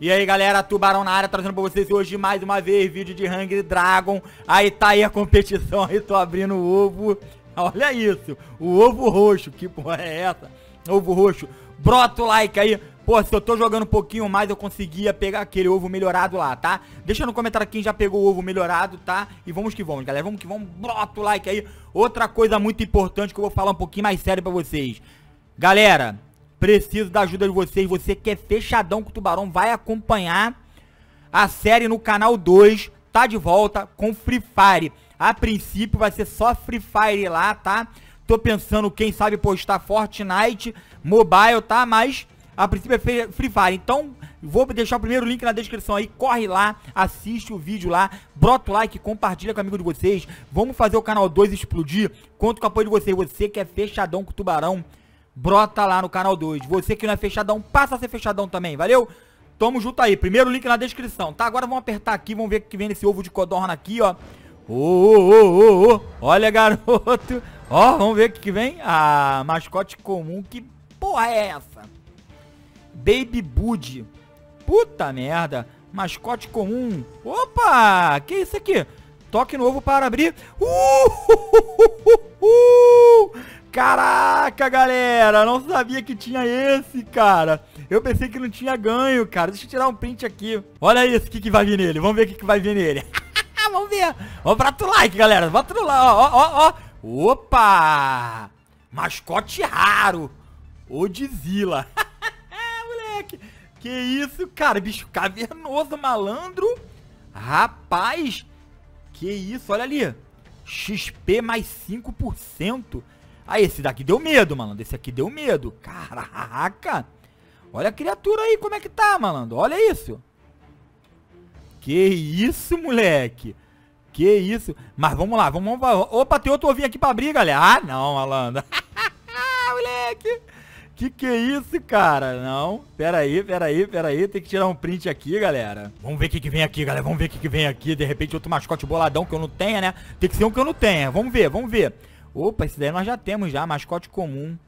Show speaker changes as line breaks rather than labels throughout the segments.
E aí galera, Tubarão na área, trazendo pra vocês hoje mais uma vez vídeo de Hungry Dragon Aí tá aí a competição, aí tô abrindo o ovo Olha isso, o ovo roxo, que porra é essa? Ovo roxo, brota o like aí Pô, se eu tô jogando um pouquinho mais, eu conseguia pegar aquele ovo melhorado lá, tá? Deixa no comentário quem já pegou o ovo melhorado, tá? E vamos que vamos, galera, vamos que vamos, brota o like aí Outra coisa muito importante que eu vou falar um pouquinho mais sério pra vocês Galera, Preciso da ajuda de vocês. Você que é fechadão com o Tubarão, vai acompanhar a série no canal 2. Tá de volta com Free Fire. A princípio vai ser só Free Fire lá, tá? Tô pensando, quem sabe, postar Fortnite, Mobile, tá? Mas a princípio é Free Fire. Então, vou deixar o primeiro link na descrição aí. Corre lá, assiste o vídeo lá, brota o like, compartilha com amigo de vocês. Vamos fazer o canal 2 explodir. Conto com o apoio de vocês. Você que é fechadão com o Tubarão brota lá no canal 2. Você que não é fechadão, passa a ser fechadão também, valeu? Tamo junto aí, primeiro link na descrição, tá? Agora vamos apertar aqui, vamos ver o que vem nesse ovo de codorna aqui, ó. Ô, ô, ô, ô, olha, garoto. Ó, vamos ver o que vem. Ah, mascote comum, que porra é essa? Baby Bud. Puta merda. Mascote comum. Opa, que isso aqui? Toque novo para abrir. uh, Caraca, galera, não sabia que tinha esse, cara. Eu pensei que não tinha ganho, cara. Deixa eu tirar um print aqui. Olha isso, o que, que vai vir nele. Vamos ver o que, que vai vir nele. Vamos ver. Ó, bota o like, galera. Bota o like, ó, ó, ó. Opa! Mascote raro. Odzilla. Moleque. Que isso, cara. Bicho cavernoso, malandro. Rapaz. Que isso, olha ali. XP mais 5%. Ah, esse daqui deu medo, malandro. Esse aqui deu medo. Caraca. Olha a criatura aí, como é que tá, malandro. Olha isso. Que isso, moleque. Que isso. Mas vamos lá, vamos... vamos opa, tem outro ovinho aqui pra abrir, galera. Ah, não, malandro. moleque. Que que é isso, cara? Não. Pera aí, pera aí, pera aí. Tem que tirar um print aqui, galera. Vamos ver o que, que vem aqui, galera. Vamos ver o que, que vem aqui. De repente, outro mascote boladão que eu não tenha, né? Tem que ser um que eu não tenha. Vamos ver, vamos ver. Opa, esse daí nós já temos já, mascote comum.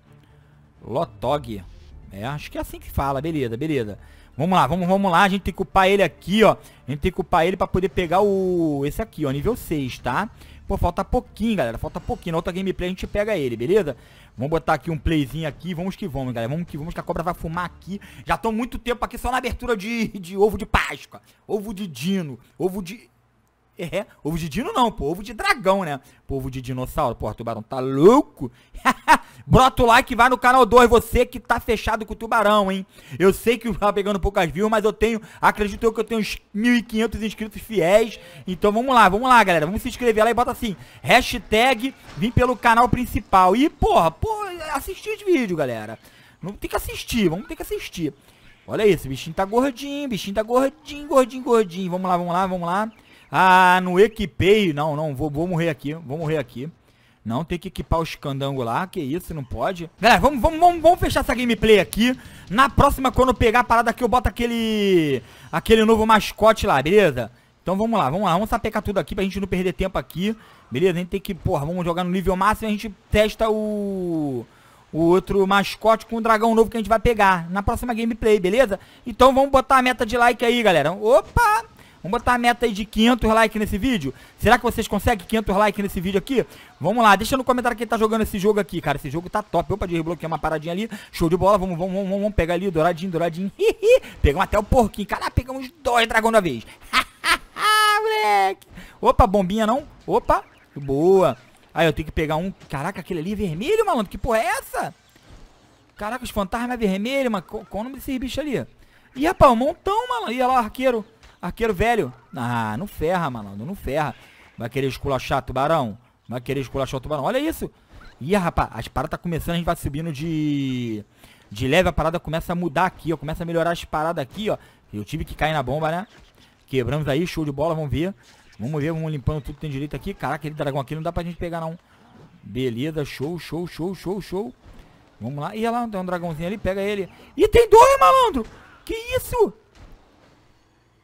Lotog. É, acho que é assim que fala, beleza, beleza. Vamos lá, vamos, vamos lá, a gente tem que upar ele aqui, ó. A gente tem que upar ele pra poder pegar o... Esse aqui, ó, nível 6, tá? Pô, falta pouquinho, galera, falta pouquinho. Na outra gameplay a gente pega ele, beleza? Vamos botar aqui um playzinho aqui, vamos que vamos, galera. Vamos que vamos, que a cobra vai fumar aqui. Já tô muito tempo aqui só na abertura de, de ovo de Páscoa. Ovo de dino, ovo de... É, ovo de dino não, pô. Ovo de dragão, né? Povo de dinossauro. Pô, tubarão tá louco? Brota o like e vai no canal 2. Você que tá fechado com o tubarão, hein? Eu sei que tá pegando poucas views, mas eu tenho... Acredito eu que eu tenho uns 1.500 inscritos fiéis. Então vamos lá, vamos lá, galera. Vamos se inscrever lá e bota assim... Hashtag vim pelo canal principal. E, porra, porra, assistir os vídeos, galera. Não tem que assistir, vamos ter que assistir. Olha isso, bichinho tá gordinho, bichinho tá gordinho, gordinho, gordinho. Vamos lá, vamos lá, vamos lá. Ah, não equipei. Não, não, vou, vou morrer aqui. Vou morrer aqui. Não, tem que equipar o escandango lá, que isso, não pode. Galera, vamos, vamos, vamos, vamos, fechar essa gameplay aqui. Na próxima, quando eu pegar a parada aqui, eu boto aquele... Aquele novo mascote lá, beleza? Então vamos lá, vamos lá, vamos sapecar tudo aqui pra gente não perder tempo aqui. Beleza, a gente tem que, porra, vamos jogar no nível máximo e a gente testa o... O outro mascote com o dragão novo que a gente vai pegar na próxima gameplay, beleza? Então vamos botar a meta de like aí, galera. Opa! Vamos botar a meta aí de 500 likes nesse vídeo. Será que vocês conseguem 500 likes nesse vídeo aqui? Vamos lá, deixa no comentário quem tá jogando esse jogo aqui, cara. Esse jogo tá top. Opa, desbloqueei uma paradinha ali. Show de bola. Vamos, vamos, vamos, vamos. Pegar ali, douradinho, douradinho. pegamos até o porquinho. Caraca, pegamos dois dragões da vez. moleque. Opa, bombinha não. Opa, boa. Aí eu tenho que pegar um. Caraca, aquele ali é vermelho, malandro. Que porra é essa? Caraca, os fantasmas é vermelho, mano. Qual, o nome desses bichos ali? Ih, rapaz, um montão, malandro. Ih, olha lá, arqueiro. Arqueiro velho. Ah, não ferra, malandro. Não ferra. Vai querer esculachar tubarão? Vai querer esculachar o tubarão. Olha isso. Ih, rapaz, as paradas tá começando, a gente vai subindo de... De leve, a parada começa a mudar aqui, ó. Começa a melhorar as paradas aqui, ó. Eu tive que cair na bomba, né? Quebramos aí, show de bola, vamos ver. Vamos ver, vamos limpando tudo que tem direito aqui. Caraca, aquele dragão aqui não dá pra gente pegar, não. Beleza, show, show, show, show, show. Vamos lá. Ih, olha lá, tem um dragãozinho ali, pega ele. Ih, tem dois, malandro! Que isso?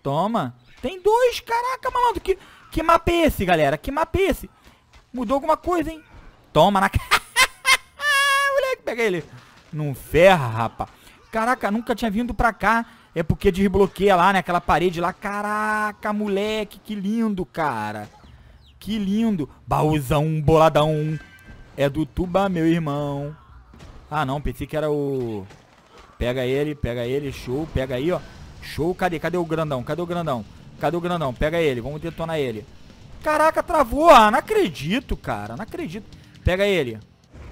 Toma. Tem dois. Caraca, malandro. Que, que mapa é esse, galera? Que mapa é esse? Mudou alguma coisa, hein? Toma na cara. Moleque, pega ele. Não ferra, rapa. Caraca, nunca tinha vindo pra cá. É porque desbloqueia lá, né? Aquela parede lá. Caraca, moleque. Que lindo, cara. Que lindo. Baúzão, boladão. É do tuba, meu irmão. Ah, não. Pensei que era o... Pega ele, pega ele. Show. Pega aí, ó. Show, cadê? Cadê o grandão? Cadê o grandão? Cadê o grandão? Pega ele, vamos detonar ele. Caraca, travou. Ah, não acredito, cara. Não acredito. Pega ele.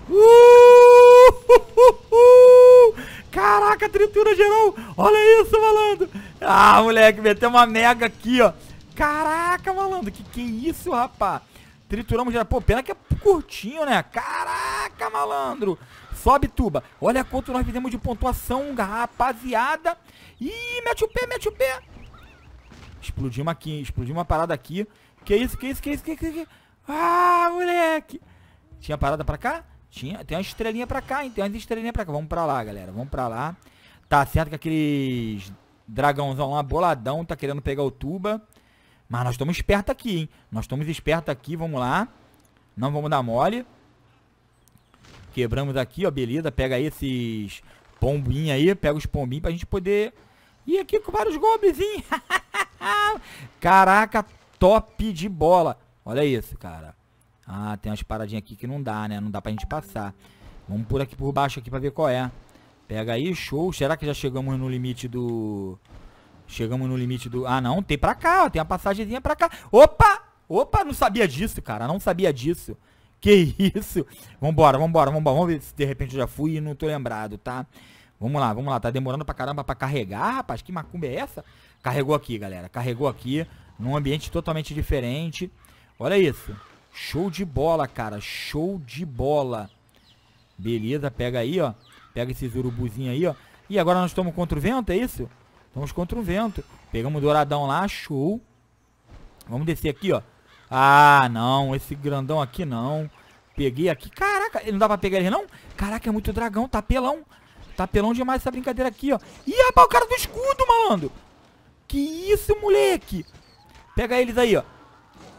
Uh! Caraca, tritura geral. Olha isso, malandro. Ah, moleque, meteu uma mega aqui, ó. Caraca, malandro. Que que é isso, rapá? Trituramos geral. Pô, pena que é curtinho, né? Caraca, malandro. Sobe, Tuba. Olha quanto nós fizemos de pontuação, rapaziada. Ih, mete o pé, mete o pé. Explodimos aqui, explodiu uma parada aqui. Que isso, que isso, que isso, que isso, que isso. Ah, moleque. Tinha parada pra cá? Tinha, tem uma estrelinha pra cá, hein? Tem umas estrelinhas pra cá. Vamos pra lá, galera. Vamos pra lá. Tá certo que aqueles dragãozão lá, boladão, tá querendo pegar o Tuba. Mas nós estamos espertos aqui, hein? Nós estamos espertos aqui, vamos lá. Não vamos dar mole. Quebramos aqui, ó, beleza. Pega esses pombinhos aí, pega os pombinhos pra gente poder ir aqui com vários goblinzinhos. Caraca, top de bola. Olha isso, cara. Ah, tem umas paradinhas aqui que não dá, né? Não dá pra gente passar. Vamos por aqui por baixo aqui pra ver qual é. Pega aí, show. Será que já chegamos no limite do... Chegamos no limite do... Ah, não, tem pra cá, ó. Tem uma passagemzinha pra cá. Opa! Opa, não sabia disso, cara. Não sabia disso. Que isso? Vambora, vambora, vambora. Vamos ver se de repente eu já fui e não tô lembrado, tá? Vamos lá, vamos lá. Tá demorando pra caramba pra carregar, rapaz. Que macumba é essa? Carregou aqui, galera. Carregou aqui. Num ambiente totalmente diferente. Olha isso. Show de bola, cara. Show de bola. Beleza, pega aí, ó. Pega esses urubuzinhos aí, ó. E agora nós estamos contra o vento, é isso? Estamos contra o vento. Pegamos o douradão lá, show. Vamos descer aqui, ó. Ah, não. Esse grandão aqui não. Peguei aqui. Caraca, não dá pra pegar ele não? Caraca, é muito dragão. Tá pelão. Tá pelão demais essa brincadeira aqui, ó. Ih, rapaz, o cara do escudo, malandro. Que isso, moleque. Pega eles aí, ó.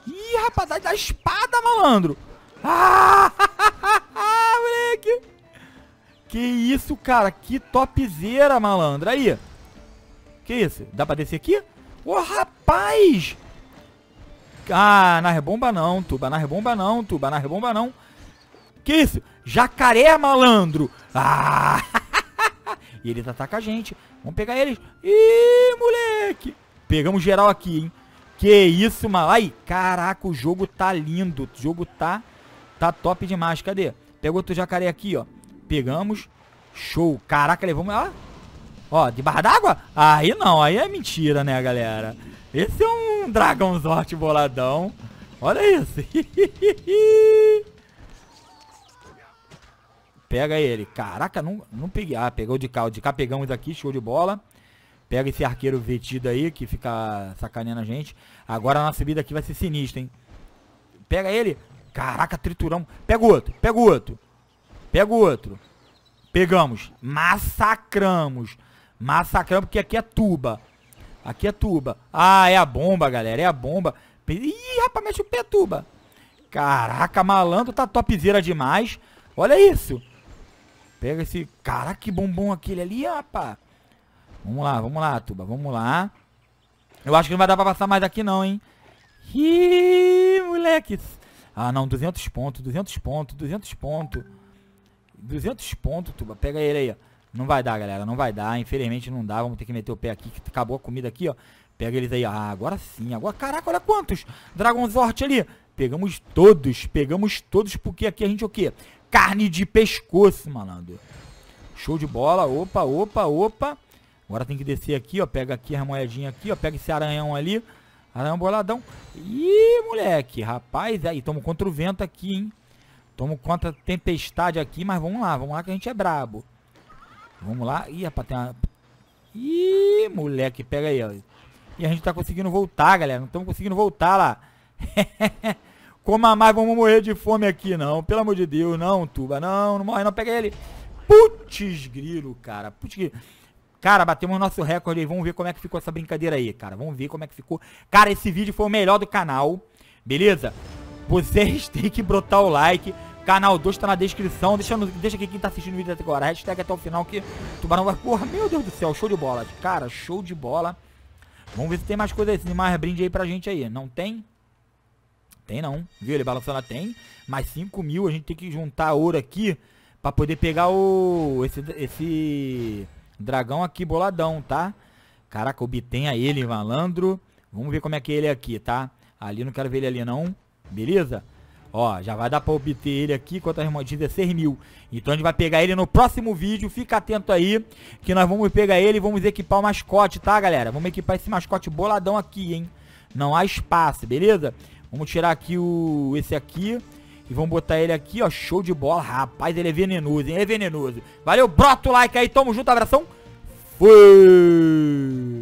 Ih, rapaz, da espada, malandro. Ah, moleque. Que isso, cara. Que topzera, malandro. Aí. Que isso? Dá pra descer aqui? Ô, oh, rapaz. Ah, na rebomba não, tuba. Na rebomba não, tuba. Na rebomba não. Que isso? Jacaré, malandro. Ah! e eles atacam a gente. Vamos pegar eles. Ih, moleque. Pegamos geral aqui, hein. Que isso, mano. Ai, caraca, o jogo tá lindo. O jogo tá, tá top demais. Cadê? Pega outro jacaré aqui, ó. Pegamos. Show. Caraca, levamos... Ah. Ó, de barra d'água? Aí não, aí é mentira, né, galera. Esse é um dragão sorte boladão. Olha isso. Pega ele. Caraca, não, não peguei. Ah, pegou de cá. De cá pegamos aqui, show de bola. Pega esse arqueiro vetido aí, que fica sacaneando a gente. Agora na subida aqui vai ser sinistra, hein. Pega ele. Caraca, triturão. Pega o outro, pega o outro. Pega o outro. Pegamos. Massacramos. Massacramos, porque aqui é tuba. Aqui é tuba. Ah, é a bomba, galera. É a bomba. Ih, rapaz, mete o pé, tuba. Caraca, malandro tá topzera demais. Olha isso. Pega esse... Caraca, que bombom aquele ali, rapaz. Vamos lá, vamos lá, tuba. Vamos lá. Eu acho que não vai dar pra passar mais aqui não, hein. Ih, moleque. Ah, não. 200 pontos, 200 pontos, 200 pontos. 200 pontos, tuba. Pega ele aí, ó. Não vai dar, galera. Não vai dar. Infelizmente não dá. Vamos ter que meter o pé aqui. Que acabou a comida aqui, ó. Pega eles aí. Ah, agora sim. Agora, caraca, olha quantos. Dragon ali. Pegamos todos. Pegamos todos. Porque aqui a gente é o quê? Carne de pescoço, malandro. Show de bola. Opa, opa, opa. Agora tem que descer aqui, ó. Pega aqui a moedinha aqui, ó. Pega esse aranhão ali. Aranhão boladão. Ih, moleque. Rapaz, aí. Tamo contra o vento aqui, hein. Tamo contra a tempestade aqui. Mas vamos lá. Vamos lá que a gente é brabo. Vamos lá. Ih, rapaz, tem uma... Ih, moleque, pega aí, ó. E a gente tá conseguindo voltar, galera. Não estamos conseguindo voltar lá. a mais, vamos morrer de fome aqui, não. Pelo amor de Deus, não, Tuba. Não, não morre, não. Pega ele. Putz grilo, cara. Putz grilo. Cara, batemos nosso recorde aí. Vamos ver como é que ficou essa brincadeira aí, cara. Vamos ver como é que ficou. Cara, esse vídeo foi o melhor do canal. Beleza? Vocês têm que brotar o like. Canal 2 tá na descrição. Deixa, deixa aqui quem tá assistindo o vídeo até agora. Hashtag até o final que Tubarão vai... Porra, meu Deus do céu. Show de bola. Cara, show de bola. Vamos ver se tem mais coisa assim, mais brinde aí pra gente aí. Não tem? Tem não. Viu? Ele balançando, tem. Mais 5 mil. A gente tem que juntar ouro aqui pra poder pegar o... Esse, esse dragão aqui boladão, tá? Caraca, obtenha ele, malandro. Vamos ver como é que ele é aqui, tá? Ali, não quero ver ele ali não. Beleza? Ó, já vai dar pra obter ele aqui, quantas moedas? 16 mil. Então a gente vai pegar ele no próximo vídeo, fica atento aí, que nós vamos pegar ele e vamos equipar o mascote, tá, galera? Vamos equipar esse mascote boladão aqui, hein? Não há espaço, beleza? Vamos tirar aqui o esse aqui e vamos botar ele aqui, ó, show de bola. Rapaz, ele é venenoso, hein? Ele é venenoso. Valeu, brota o like aí, tamo junto, abração. Fui!